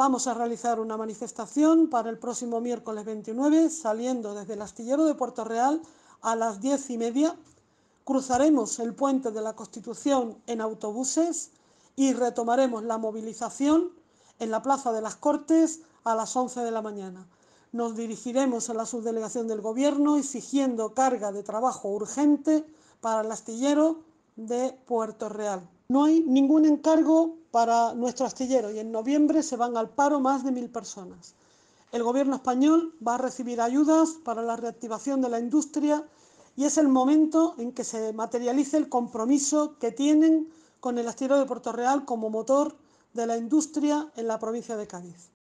Vamos a realizar una manifestación para el próximo miércoles 29, saliendo desde el astillero de Puerto Real a las diez y media. Cruzaremos el puente de la Constitución en autobuses y retomaremos la movilización en la Plaza de las Cortes a las 11 de la mañana. Nos dirigiremos a la subdelegación del Gobierno exigiendo carga de trabajo urgente para el astillero de Puerto Real. No hay ningún encargo para nuestro astillero y en noviembre se van al paro más de mil personas. El gobierno español va a recibir ayudas para la reactivación de la industria y es el momento en que se materialice el compromiso que tienen con el astillero de Puerto Real como motor de la industria en la provincia de Cádiz.